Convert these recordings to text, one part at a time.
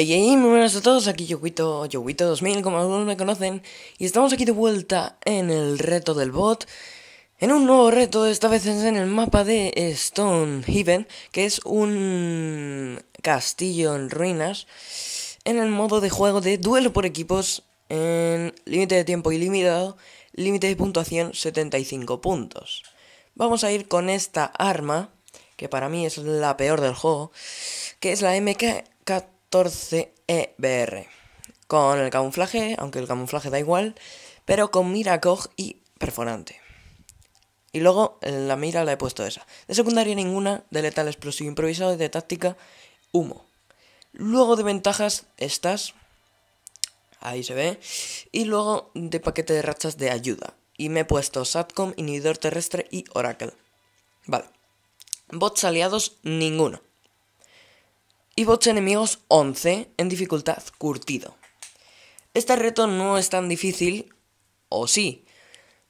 Hey, hey, muy buenas a todos, aquí Yoguito, yowito 2000 como algunos me conocen, y estamos aquí de vuelta en el reto del bot, en un nuevo reto, esta vez en el mapa de Stonehaven, que es un castillo en ruinas, en el modo de juego de duelo por equipos, en límite de tiempo ilimitado, límite de puntuación 75 puntos. Vamos a ir con esta arma, que para mí es la peor del juego, que es la MK... 14 EBR. Con el camuflaje, aunque el camuflaje da igual, pero con mira cog y perforante. Y luego la mira la he puesto esa. De secundaria ninguna, de letal explosivo improvisado y de táctica humo. Luego de ventajas estas, ahí se ve, y luego de paquete de rachas de ayuda. Y me he puesto SATCOM, inhibidor terrestre y Oracle. Vale. Bots aliados, ninguno y bots enemigos 11 en dificultad curtido. Este reto no es tan difícil, o sí,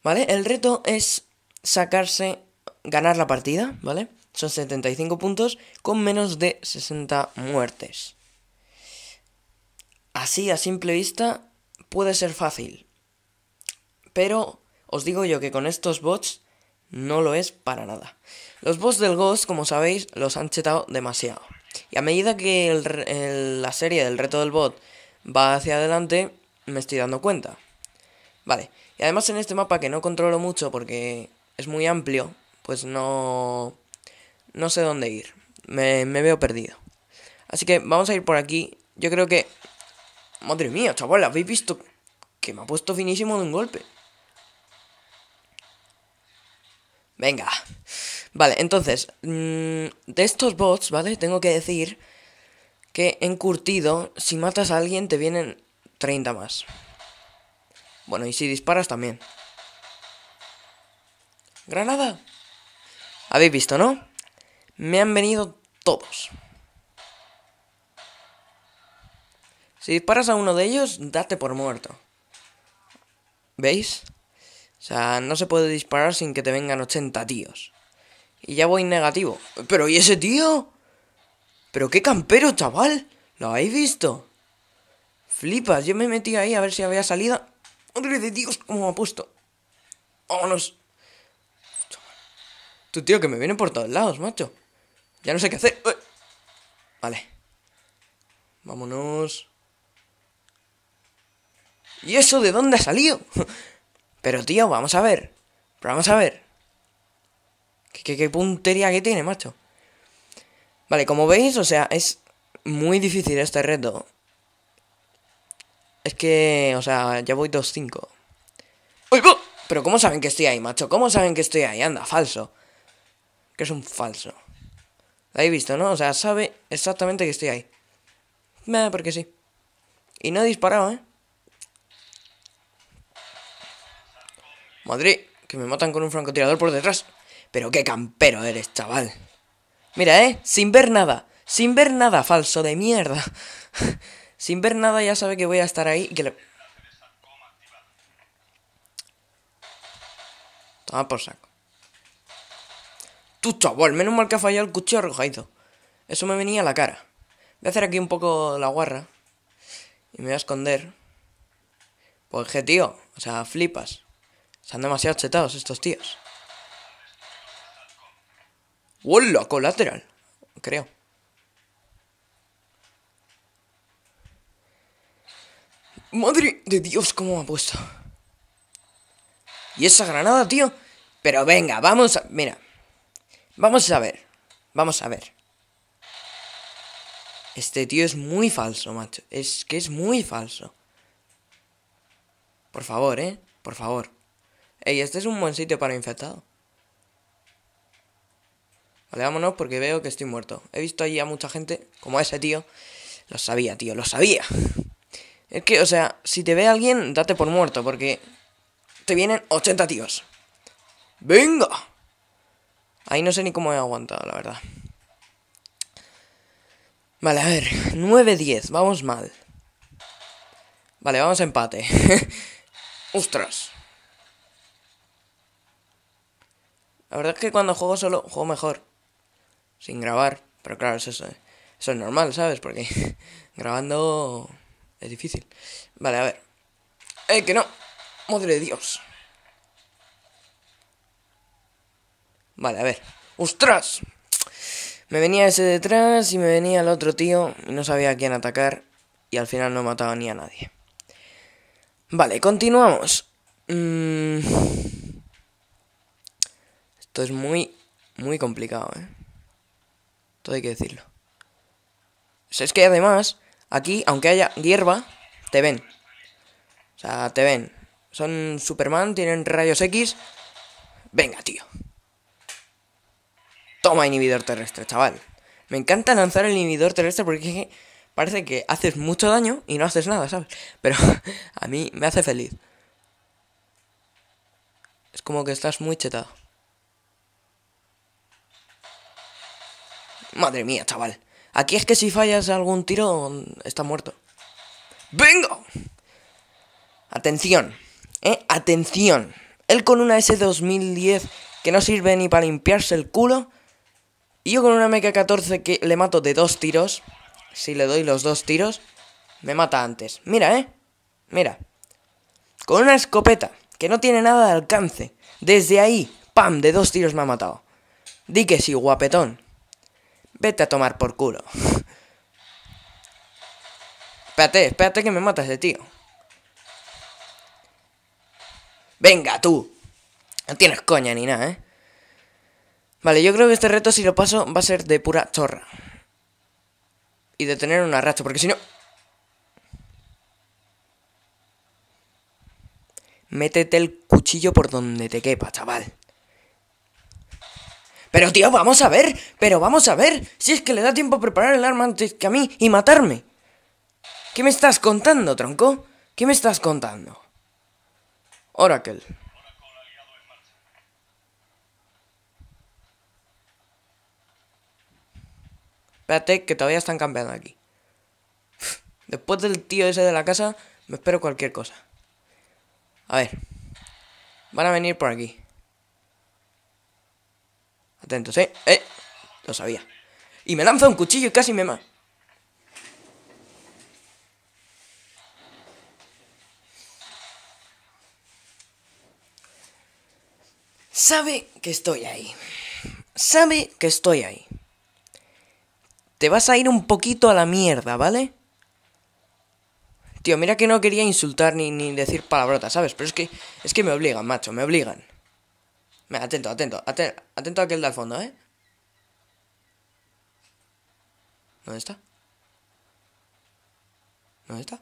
¿vale? El reto es sacarse, ganar la partida, ¿vale? Son 75 puntos con menos de 60 muertes. Así, a simple vista, puede ser fácil. Pero os digo yo que con estos bots no lo es para nada. Los bots del Ghost, como sabéis, los han chetado demasiado. Y a medida que la serie del reto del bot va hacia adelante, me estoy dando cuenta. Vale, y además en este mapa que no controlo mucho porque es muy amplio, pues no, no sé dónde ir. Me, me veo perdido. Así que vamos a ir por aquí. Yo creo que... Madre mía, chaval, ¿habéis visto que me ha puesto finísimo de un golpe? Venga. Vale, entonces, mm, de estos bots, ¿vale? Tengo que decir que en curtido, si matas a alguien, te vienen 30 más. Bueno, y si disparas también. Granada. Habéis visto, ¿no? Me han venido todos. Si disparas a uno de ellos, date por muerto. ¿Veis? O sea, no se puede disparar sin que te vengan 80 tíos. Y ya voy negativo. Pero ¿y ese tío? Pero qué campero, chaval. ¿Lo habéis visto? Flipas, yo me metí ahí a ver si había salida. ¡Madre de Dios! ¿Cómo me ha puesto? ¡Vámonos! Tu tío que me viene por todos lados, macho. Ya no sé qué hacer. Vale. Vámonos. ¿Y eso de dónde ha salido? Pero tío, vamos a ver. vamos a ver. ¿Qué, puntería que tiene, macho? Vale, como veis, o sea, es muy difícil este reto. Es que, o sea, ya voy 2-5. Pero ¿cómo saben que estoy ahí, macho? ¿Cómo saben que estoy ahí? Anda, falso. Que es un falso. Lo habéis visto, ¿no? O sea, sabe exactamente que estoy ahí. Nada, porque sí. Y no he disparado, ¿eh? ¡Madrid! que me matan con un francotirador por detrás. Pero qué campero eres, chaval. Mira, ¿eh? Sin ver nada. Sin ver nada, falso de mierda. Sin ver nada ya sabe que voy a estar ahí y que Toma por saco. Tú, chaval, menos mal que ha fallado el cuchillo rojadito! Eso me venía a la cara. Voy a hacer aquí un poco la guarra. Y me voy a esconder. Pues, tío, o sea, flipas. Están demasiado chetados estos tíos. ¡Hola! Colateral. Creo. Madre de Dios, cómo me ha puesto. ¿Y esa granada, tío? Pero venga, vamos a... Mira. Vamos a ver. Vamos a ver. Este tío es muy falso, macho. Es que es muy falso. Por favor, ¿eh? Por favor. Ey, este es un buen sitio para infectado. Vale, vámonos porque veo que estoy muerto. He visto allí a mucha gente, como a ese tío. Lo sabía, tío, lo sabía. Es que, o sea, si te ve alguien, date por muerto, porque te vienen 80 tíos. ¡Venga! Ahí no sé ni cómo he aguantado, la verdad. Vale, a ver, 9-10, vamos mal. Vale, vamos a empate. ¡Ostras! La verdad es que cuando juego solo, juego mejor. Sin grabar. Pero claro, eso, eso es normal, ¿sabes? Porque grabando es difícil. Vale, a ver. ¡Eh, que no! ¡Madre de Dios! Vale, a ver. ¡Ostras! Me venía ese detrás y me venía el otro tío y no sabía a quién atacar y al final no mataba ni a nadie. Vale, continuamos. Mmm... Esto es muy, muy complicado, ¿eh? Todo hay que decirlo. Pues es que además, aquí, aunque haya hierba, te ven. O sea, te ven. Son Superman, tienen rayos X. Venga, tío. Toma inhibidor terrestre, chaval. Me encanta lanzar el inhibidor terrestre porque parece que haces mucho daño y no haces nada, ¿sabes? Pero a mí me hace feliz. Es como que estás muy chetado. Madre mía, chaval. Aquí es que si fallas algún tiro, está muerto. ¡Vengo! Atención, ¿eh? Atención. Él con una S2010 que no sirve ni para limpiarse el culo. Y yo con una MK14 que le mato de dos tiros. Si le doy los dos tiros, me mata antes. Mira, ¿eh? Mira. Con una escopeta que no tiene nada de alcance. Desde ahí, ¡pam! De dos tiros me ha matado. Di que sí, guapetón. Vete a tomar por culo. espérate, espérate que me matas de tío. Venga, tú. No tienes coña ni nada, ¿eh? Vale, yo creo que este reto, si lo paso, va a ser de pura chorra. Y de tener un arrastro, porque si no... Métete el cuchillo por donde te quepa, chaval. Pero tío, vamos a ver, pero vamos a ver, si es que le da tiempo a preparar el arma antes que a mí y matarme. ¿Qué me estás contando, tronco? ¿Qué me estás contando? Oracle. Espérate, que todavía están campeando aquí. Después del tío ese de la casa, me espero cualquier cosa. A ver. Van a venir por aquí. Atentos, ¿eh? ¡Eh! Lo sabía. Y me lanza un cuchillo y casi me mata. Sabe que estoy ahí. Sabe que estoy ahí. Te vas a ir un poquito a la mierda, ¿vale? Tío, mira que no quería insultar ni, ni decir palabrotas, ¿sabes? Pero es que, es que me obligan, macho, me obligan. Mira, atento, atento, atento, atento a aquel de al fondo, ¿eh? ¿Dónde está? ¿Dónde está?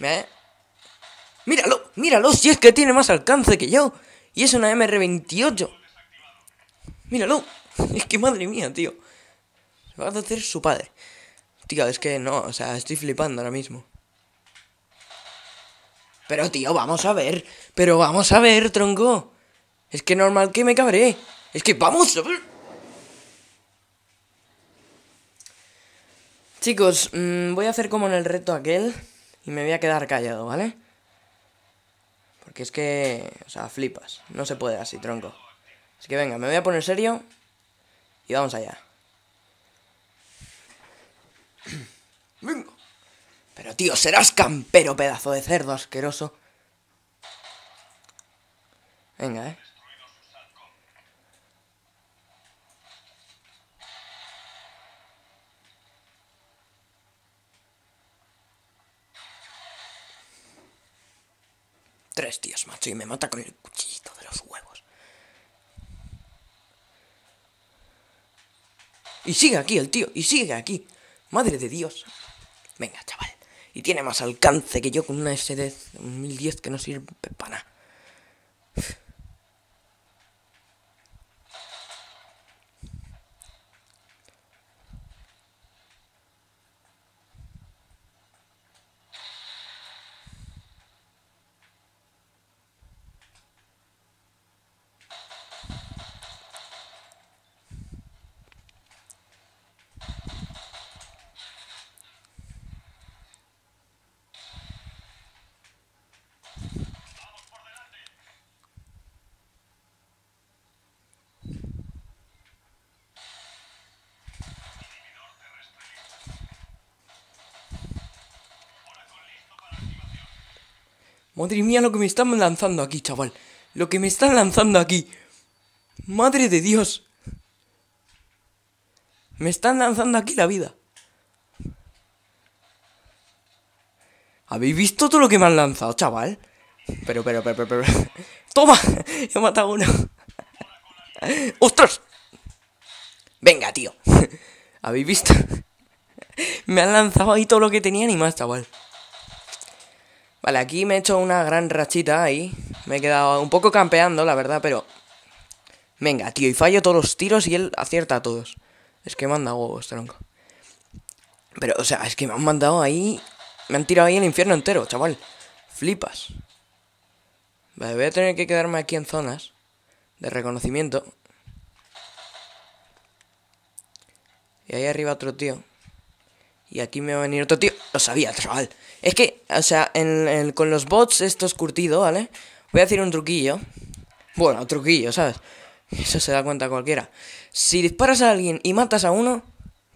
¿Me? ¡Míralo! ¡Míralo! Si es que tiene más alcance que yo. Y es una MR28. ¡Míralo! Es que madre mía, tío. Se va a hacer su padre. Tío, es que no, o sea, estoy flipando ahora mismo. Pero tío, vamos a ver. Pero vamos a ver, tronco. Es que normal que me cabré. Es que vamos a ver. Chicos, mm, voy a hacer como en el reto aquel y me voy a quedar callado, ¿vale? Porque es que, o sea, flipas. No se puede así, tronco. Así que venga, me voy a poner serio y vamos allá. venga. Pero tío, serás campero, pedazo de cerdo asqueroso. Venga, eh. Tres tíos, macho, y me mata con el cuchillito de los huevos. Y sigue aquí el tío, y sigue aquí. Madre de Dios. Venga, chaval y tiene más alcance que yo con una SD 1010 que no sirve para nada. Madre mía, lo que me están lanzando aquí, chaval. Lo que me están lanzando aquí. Madre de Dios. Me están lanzando aquí la vida. ¿Habéis visto todo lo que me han lanzado, chaval? Pero, pero, pero, pero, ¡Toma! He matado uno. ¡Ostras! Venga, tío. ¿Habéis visto? me han lanzado ahí todo lo que tenía, ni más, chaval. Vale, aquí me he hecho una gran rachita ahí. Me he quedado un poco campeando, la verdad, pero... Venga, tío, y fallo todos los tiros y él acierta a todos. Es que manda huevos, este tronco. Pero, o sea, es que me han mandado ahí... Me han tirado ahí el infierno entero, chaval. Flipas. Vale, voy a tener que quedarme aquí en zonas de reconocimiento. Y ahí arriba otro tío. Y aquí me va a venir otro tío. Lo sabía, chaval. Es que, o sea, con los bots esto es curtido, ¿vale? Voy a hacer un truquillo. Bueno, truquillo, ¿sabes? Eso se da cuenta cualquiera. Si disparas a alguien y matas a uno,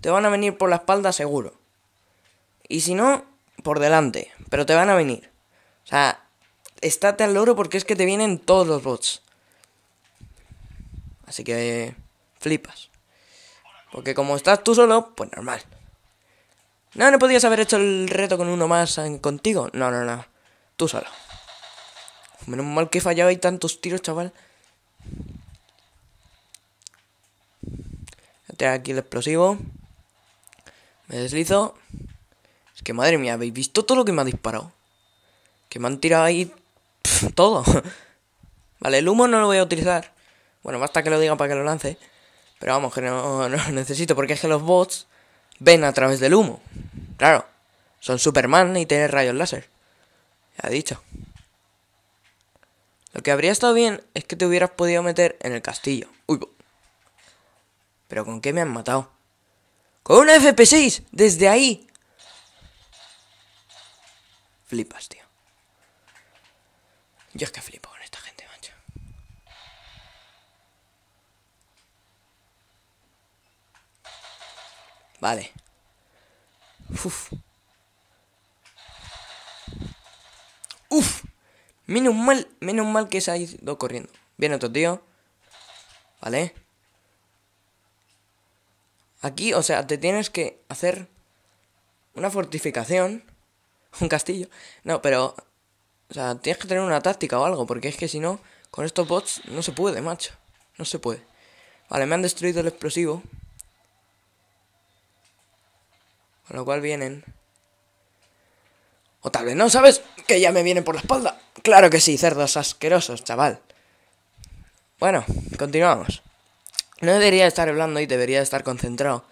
te van a venir por la espalda seguro. Y si no, por delante. Pero te van a venir. O sea, estate al loro porque es que te vienen todos los bots. Así que flipas. Porque como estás tú solo, pues normal. No, no podías haber hecho el reto con uno más contigo. No, no, no. Tú solo. Menos mal que he fallado ahí tantos tiros, chaval. tirar este aquí el explosivo. Me deslizo. Es que madre mía, ¿habéis visto todo lo que me ha disparado? Que me han tirado ahí todo. vale, el humo no lo voy a utilizar. Bueno, basta que lo diga para que lo lance. Pero vamos, que no, no necesito, porque es que los bots ven a través del humo. Claro, son Superman y tienen rayos láser. Ya dicho. Lo que habría estado bien es que te hubieras podido meter en el castillo. Uy, pero ¿con qué me han matado? ¡Con una FP6! ¡Desde ahí! Flipas, tío. Yo es que flipo. Vale. Uf. Uf. Menos mal, menos mal que se ha ido corriendo. Viene otro tío. Vale. Aquí, o sea, te tienes que hacer una fortificación. Un castillo. No, pero... O sea, tienes que tener una táctica o algo, porque es que si no, con estos bots no se puede, macho. No se puede. Vale, me han destruido el explosivo. Con lo cual vienen. O tal vez no, ¿sabes? Que ya me vienen por la espalda. Claro que sí, cerdos asquerosos, chaval. Bueno, continuamos. No debería estar hablando y debería estar concentrado.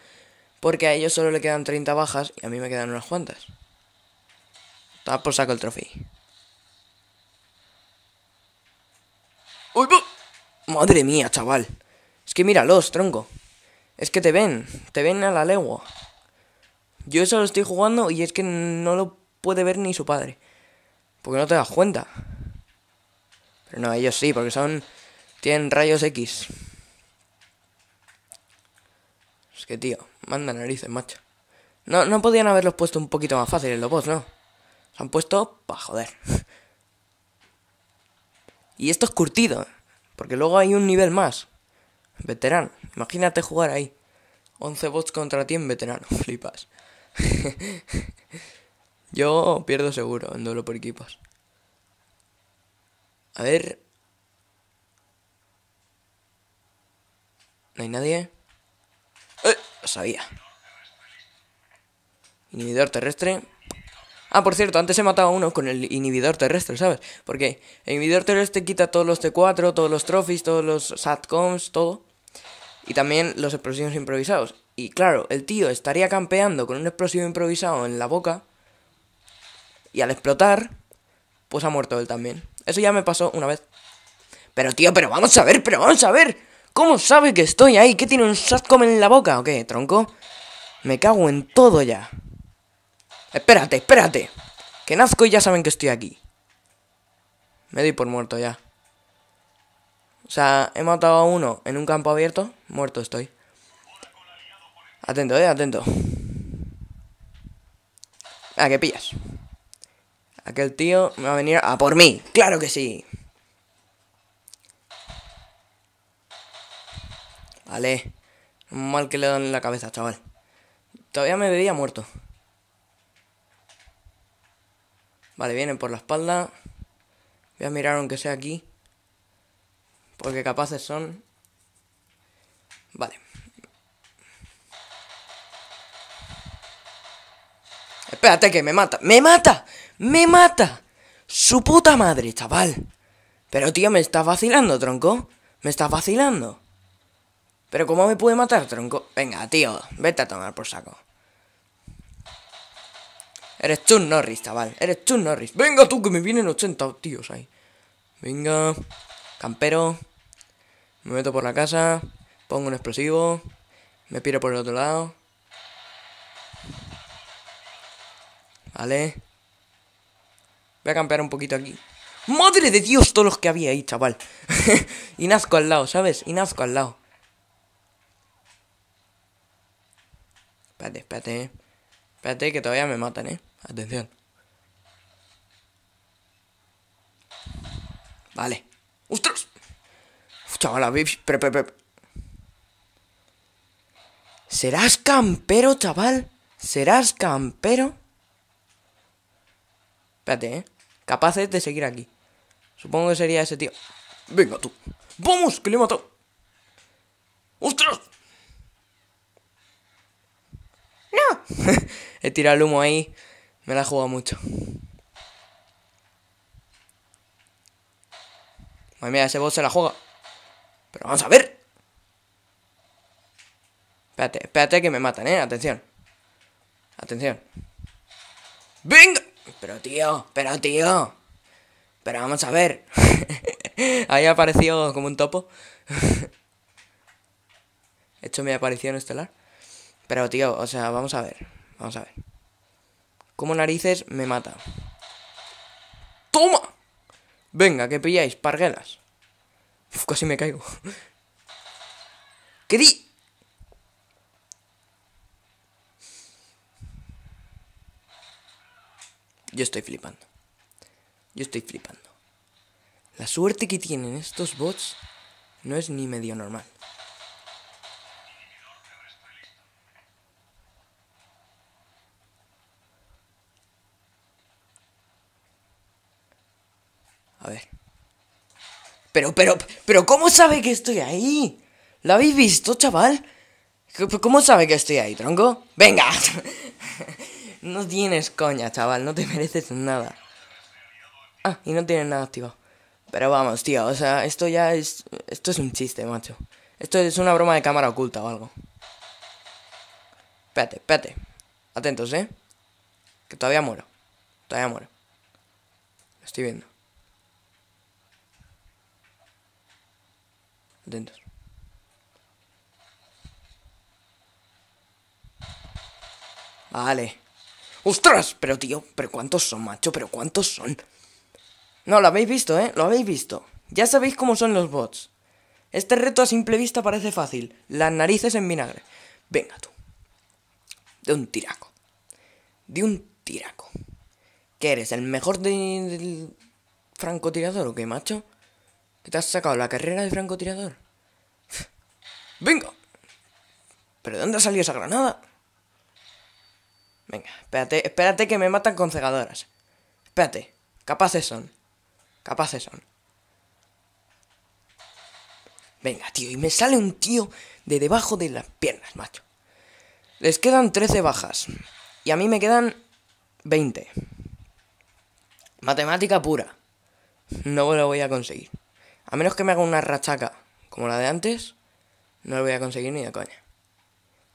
Porque a ellos solo le quedan 30 bajas y a mí me quedan unas cuantas. Está por saco el trofeo. ¡Uy! Madre mía, chaval. Es que míralos, tronco. Es que te ven. Te ven a la legua. Yo eso lo estoy jugando y es que no lo puede ver ni su padre. Porque no te das cuenta. Pero no, ellos sí, porque son. Tienen rayos X. Es que, tío, manda narices, macho. No, no podían haberlos puesto un poquito más fáciles los bots, ¿no? Se han puesto pa' joder. y esto es curtido, ¿eh? porque luego hay un nivel más. Veterano. Imagínate jugar ahí. 11 bots contra ti en veterano. Flipas. Yo pierdo seguro en duelo por equipos. A ver. ¿No hay nadie? ¡Eh! Lo sabía. Inhibidor terrestre. Ah, por cierto, antes he matado a uno con el inhibidor terrestre, ¿sabes? Porque el inhibidor terrestre quita todos los T4, todos los trophies, todos los satcoms, todo. Y también los explosivos improvisados. Y claro, el tío estaría campeando con un explosivo improvisado en la boca. Y al explotar, pues ha muerto él también. Eso ya me pasó una vez. Pero tío, pero vamos a ver, pero vamos a ver. ¿Cómo sabe que estoy ahí? ¿Qué tiene un satcom en la boca o qué, tronco? Me cago en todo ya. Espérate, espérate. Que nazco y ya saben que estoy aquí. Me doy por muerto ya. O sea, he matado a uno en un campo abierto. Muerto estoy. Atento, eh, atento. A ah, que pillas. Aquel tío me va a venir a por mí. ¡Claro que sí! Vale. Mal que le dan en la cabeza, chaval. Todavía me veía muerto. Vale, vienen por la espalda. Voy a mirar aunque sea aquí. Porque capaces son. Vale. Espérate que me mata. ¡Me mata! ¡Me mata! ¡Su puta madre, chaval! Pero tío, me estás vacilando, tronco. Me estás vacilando. Pero ¿cómo me puede matar, tronco? Venga, tío, vete a tomar por saco. Eres tú Norris, chaval. Eres tú Norris. Venga tú, que me vienen 80 tíos ahí. Venga. Campero. Me meto por la casa. Pongo un explosivo. Me piro por el otro lado. Vale. Voy a campear un poquito aquí. ¡Madre de Dios! Todos los que había ahí, chaval. y nazco al lado, ¿sabes? Y nazco al lado. Espérate, espérate, eh. Espérate que todavía me matan, eh. Atención. Vale. ¡Ostras! Chaval, chaval! pre, pre, pre. ¿Serás campero, chaval? ¿Serás campero? Espérate, ¿eh? Capaces de seguir aquí. Supongo que sería ese tío. Venga tú. ¡Vamos! ¡Que le he matado! ¡Ostras! ¡No! he tirado el humo ahí. Me la he jugado mucho. Madre mía, ese boss se la juega. Pero vamos a ver. Espérate, espérate que me matan, eh. Atención. Atención. ¡Venga! Pero tío, pero tío. Pero vamos a ver. Ahí apareció como un topo. hecho mi aparición estelar. Pero tío, o sea, vamos a ver. Vamos a ver. Como narices me mata. ¡Toma! Venga, que pilláis, parguelas. casi me caigo. ¿Qué di? Yo estoy flipando. Yo estoy flipando. La suerte que tienen estos bots no es ni medio normal. A ver. Pero, pero, pero, ¿cómo sabe que estoy ahí? ¿Lo habéis visto, chaval? ¿Cómo sabe que estoy ahí, tronco? Venga. No tienes coña, chaval, no te mereces nada. Ah, y no tienes nada activado. Pero vamos, tío, o sea, esto ya es... Esto es un chiste, macho. Esto es una broma de cámara oculta o algo. Espérate, espérate. Atentos, ¿eh? Que todavía muero. Todavía muero. Lo estoy viendo. Atentos. Vale. ¡Ostras! Pero tío, pero cuántos son, macho, pero cuántos son. No, lo habéis visto, ¿eh? Lo habéis visto. Ya sabéis cómo son los bots. Este reto a simple vista parece fácil. Las narices en vinagre. Venga tú. De un tiraco. De un tiraco. ¿Qué eres? ¿El mejor de... del francotirador o qué, macho? te has sacado la carrera de francotirador? ¡Venga! ¿Pero de dónde ha salido esa granada? Venga, espérate, espérate que me matan con cegadoras. Espérate, capaces son. Capaces son. Venga, tío, y me sale un tío de debajo de las piernas, macho. Les quedan 13 bajas. Y a mí me quedan 20. Matemática pura. No lo voy a conseguir. A menos que me haga una rachaca como la de antes, no lo voy a conseguir ni de coña.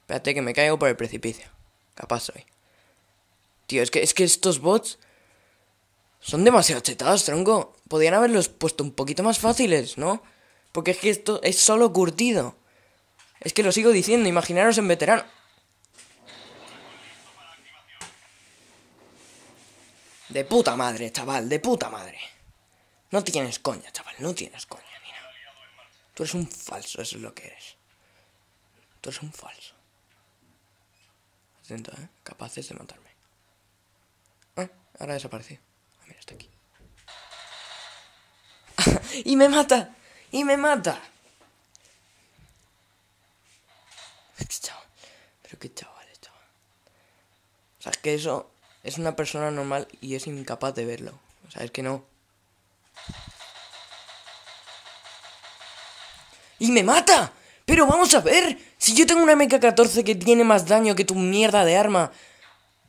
Espérate que me caigo por el precipicio. Capaz soy. Tío, es que, es que estos bots son demasiado chetados, tronco. Podrían haberlos puesto un poquito más fáciles, ¿no? Porque es que esto es solo curtido. Es que lo sigo diciendo, imaginaros en veterano. De puta madre, chaval, de puta madre. No tienes coña, chaval, no tienes coña, mira. Tú eres un falso, eso es lo que eres. Tú eres un falso. Atento, ¿eh? Capaces de matarme. Ahora desaparece. A ah, mira, está aquí. ¡Y me mata! ¡Y me mata! Este Pero qué chaval, este chaval. O sea, es que eso es una persona normal y es incapaz de verlo. O sea, es que no. ¡Y me mata! Pero vamos a ver, si yo tengo una MK-14 que tiene más daño que tu mierda de arma,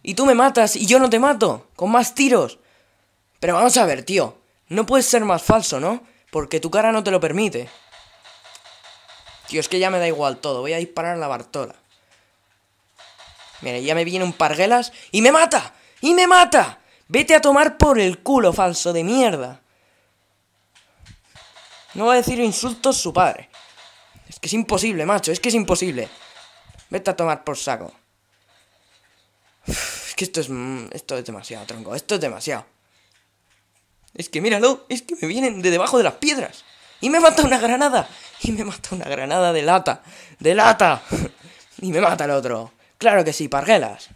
y tú me matas y yo no te mato, con más tiros. Pero vamos a ver, tío, no puedes ser más falso, ¿no? Porque tu cara no te lo permite. Tío, es que ya me da igual todo, voy a disparar a la Bartola. Mira, ya me viene un parguelas y me mata, y me mata. Vete a tomar por el culo, falso de mierda. No va a decir insultos su padre. Es que es imposible, macho, es que es imposible. Vete a tomar por saco. Es que esto es. Mm, esto es demasiado, tronco. Esto es demasiado. Es que míralo, es que me vienen de debajo de las piedras. Y me mata una granada. Y me mata una granada de lata. De lata. Y me mata el otro. Claro que sí, parguelas.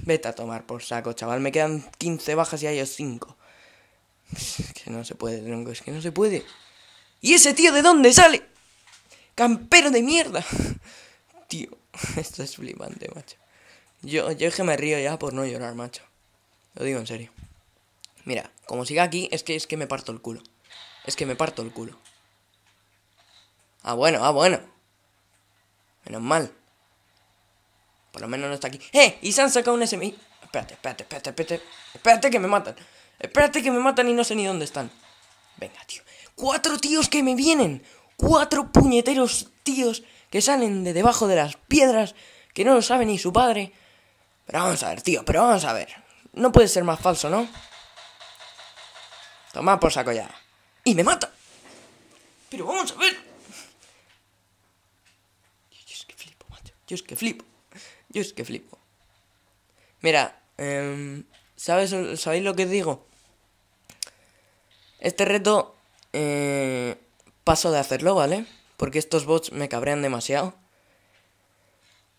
Vete a tomar por saco, chaval. Me quedan 15 bajas y hay 5. Es que no se puede, tronco. Es que no se puede. ¿Y ese tío de dónde sale? Campero de mierda. Tío, esto es flipante, macho. Yo, yo es que me río ya por no llorar, macho. Lo digo en serio. Mira, como siga aquí, es que, es que me parto el culo. Es que me parto el culo. Ah, bueno, ah, bueno. Menos mal. Por lo menos no está aquí. ¡Eh! Y se han sacado un SMI. Espérate, espérate, espérate, espérate. Espérate que me matan. Espérate que me matan y no sé ni dónde están. Venga, tío. Cuatro tíos que me vienen. Cuatro puñeteros tíos que salen de debajo de las piedras que no lo sabe ni su padre. Pero vamos a ver, tío, pero vamos a ver. No puede ser más falso, ¿no? Toma por saco ya. Y me mata. Pero vamos a ver. Yo es que flipo, macho. es que flipo. Yo es que flipo. Mira, em, ¿sabes, ¿sabéis lo que digo? Este reto eh, paso de hacerlo, ¿vale? Porque estos bots me cabrean demasiado.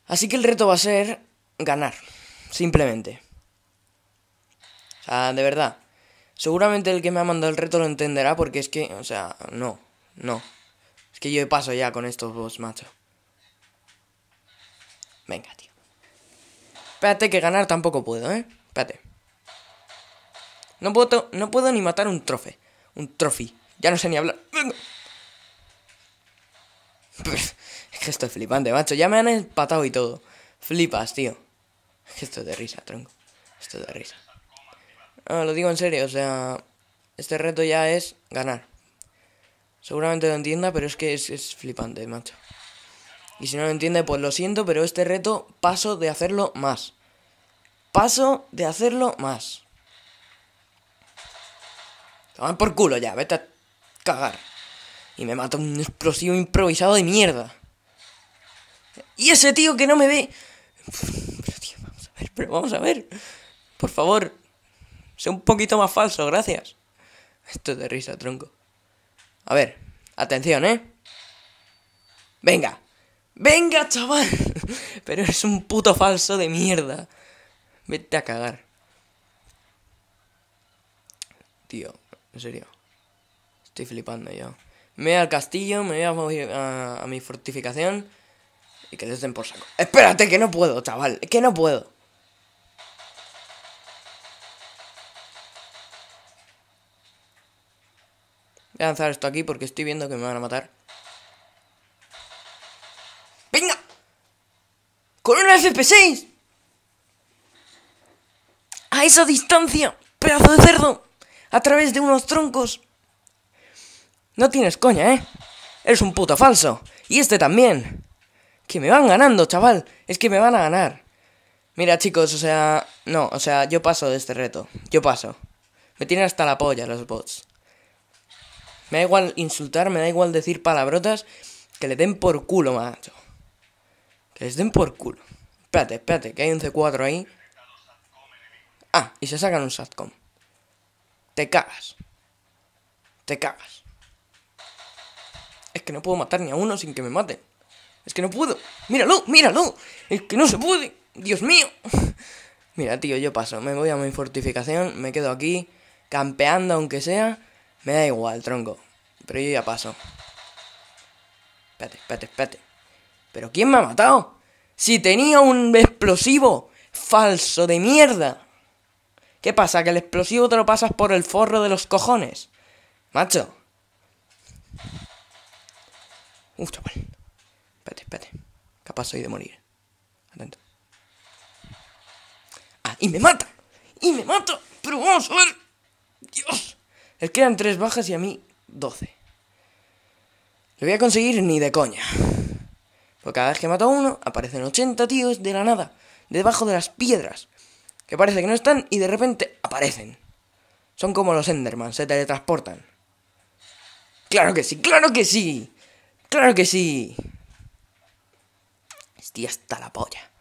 Así que el reto va a ser ganar. Simplemente. O sea, de verdad. Seguramente el que me ha mandado el reto lo entenderá porque es que, o sea, no, no. Es que yo paso ya con estos bots, macho. Venga, tío. Espérate que ganar tampoco puedo, ¿eh? Espérate. No puedo, no puedo ni matar un trofe. Un trofi Ya no sé ni hablar. Es que esto es flipante, macho. Ya me han empatado y todo. Flipas, tío. Esto es de risa, tronco. Esto es de risa. No, lo digo en serio, o sea, este reto ya es ganar. Seguramente lo entienda, pero es que es, flipante, macho. Y si no lo entiende, pues lo siento, pero este reto paso de hacerlo más. Paso de hacerlo más. Toma por culo ya, vete a cagar. Y me mata un explosivo improvisado de mierda. Y ese tío que no me ve vamos a ver. Por favor. Sé un poquito más falso, gracias. Esto es de risa, tronco. A ver, atención, ¿eh? Venga. Venga, chaval. Pero eres un puto falso de mierda. Vete a cagar. Tío, en serio. Estoy flipando yo. Me voy al castillo, me voy a, a mi fortificación y que les den por saco. Espérate, que no puedo, chaval. Que no puedo. Voy a lanzar esto aquí porque estoy viendo que me van a matar. ¡Venga! ¡Con una FP6! ¡A esa distancia! ¡Pedazo de cerdo! ¡A través de unos troncos! No tienes coña, ¿eh? Eres un puto falso. Y este también. Que me van ganando, chaval. Es que me van a ganar. Mira, chicos, o sea... No, o sea, yo paso de este reto. Yo paso. Me tienen hasta la polla los bots. Me da igual insultar, me da igual decir palabrotas. Que le den por culo, macho. Que les den por culo. Espérate, espérate, que hay un C4 ahí. Ah, y se sacan un SATCOM. Te cagas. Te cagas. Es que no puedo matar ni a uno sin que me maten. Es que no puedo. Míralo, míralo. Es que no se puede. Dios mío. Mira, tío, yo paso. Me voy a mi fortificación. Me quedo aquí. Campeando aunque sea. Me da igual, tronco. Pero yo ya paso. Espérate, espérate, espérate. ¿Pero quién me ha matado? Si tenía un explosivo falso de mierda. ¿Qué pasa? ¿Que el explosivo te lo pasas por el forro de los cojones? Macho. Uf, chaval. Espérate, espérate. Capaz soy de morir. Atento. Ah, y me mata. Y me mata. Pero vamos a ver. Dios. Les que eran tres bajas y a mí 12. Lo voy a conseguir ni de coña. Porque cada vez que mato a uno, aparecen 80 tíos de la nada, debajo de las piedras, que parece que no están y de repente aparecen. Son como los Enderman, se teletransportan. ¡Claro que sí! ¡Claro que sí! ¡Claro que sí! Estoy hasta la polla.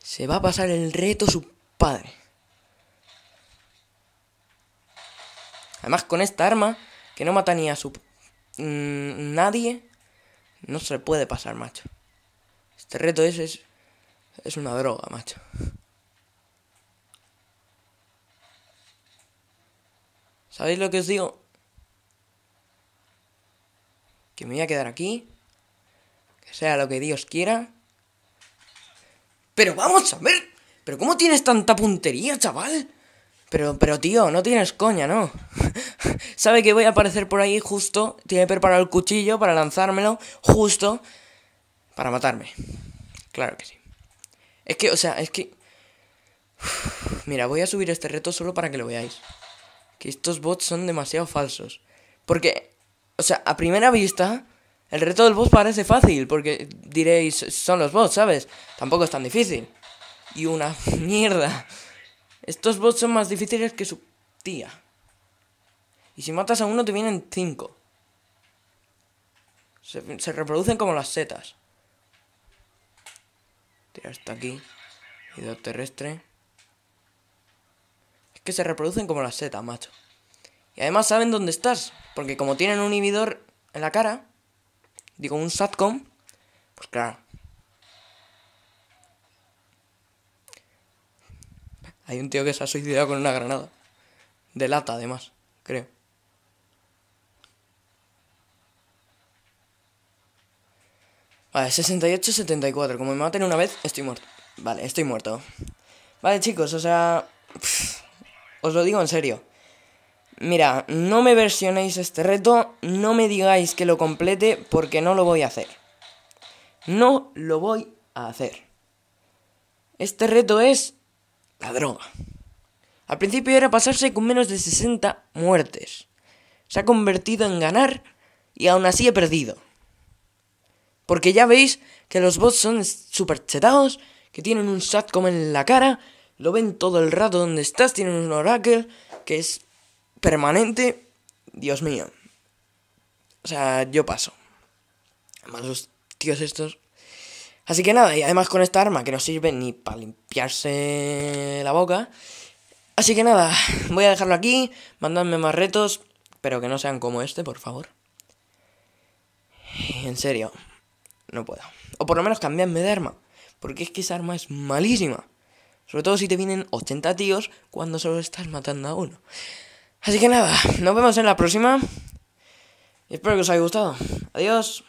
Se va a pasar el reto su padre. Además, con esta arma, que no mata ni a su... Mm, nadie, no se puede pasar, macho. Este reto ese es, es una droga, macho. ¿Sabéis lo que os digo? Que me voy a quedar aquí. Que sea lo que Dios quiera. Pero vamos a ver. ¿Pero cómo tienes tanta puntería, chaval? Pero, pero tío, no tienes coña, ¿no? Sabe que voy a aparecer por ahí justo, tiene preparado el cuchillo para lanzármelo, justo, para matarme. Claro que sí. Es que, o sea, es que... mira, voy a subir este reto solo para que lo veáis. Que estos bots son demasiado falsos. Porque, o sea, a primera vista, el reto del boss parece fácil, porque diréis, son los bots, ¿sabes? Tampoco es tan difícil. Y una mierda. Estos bots son más difíciles que su tía. Y si matas a uno te vienen cinco. Se, reproducen como las setas. Tira hasta aquí. Hidor terrestre. Es que se reproducen como las setas, macho. Y además saben dónde estás. Porque como tienen un inhibidor en la cara, digo un SATCOM, pues claro, Hay un tío que se ha suicidado con una granada. De lata, además, creo. Vale, 68-74. Como me maten una vez, estoy muerto. Vale, estoy muerto. Vale, chicos, o sea... os lo digo en serio. Mira, no me versionéis este reto, no me digáis que lo complete porque no lo voy a hacer. No lo voy a hacer. Este reto es la droga. Al principio era pasarse con menos de 60 muertes. Se ha convertido en ganar y aún así he perdido. Porque ya veis que los bots son super chetados, que tienen un como en la cara, lo ven todo el rato donde estás, tienen un oracle que es permanente. Dios mío. O sea, yo paso. Además, los tíos estos Así que nada, y además con esta arma que no sirve ni para limpiarse la boca. Así que nada, voy a dejarlo aquí, mandadme más retos, pero que no sean como este, por favor. En serio, no puedo. O por lo menos cambiadme de arma, porque es que esa arma es malísima. Sobre todo si te vienen 80 tíos cuando solo estás matando a uno. Así que nada, nos vemos en la próxima. Espero que os haya gustado. Adiós.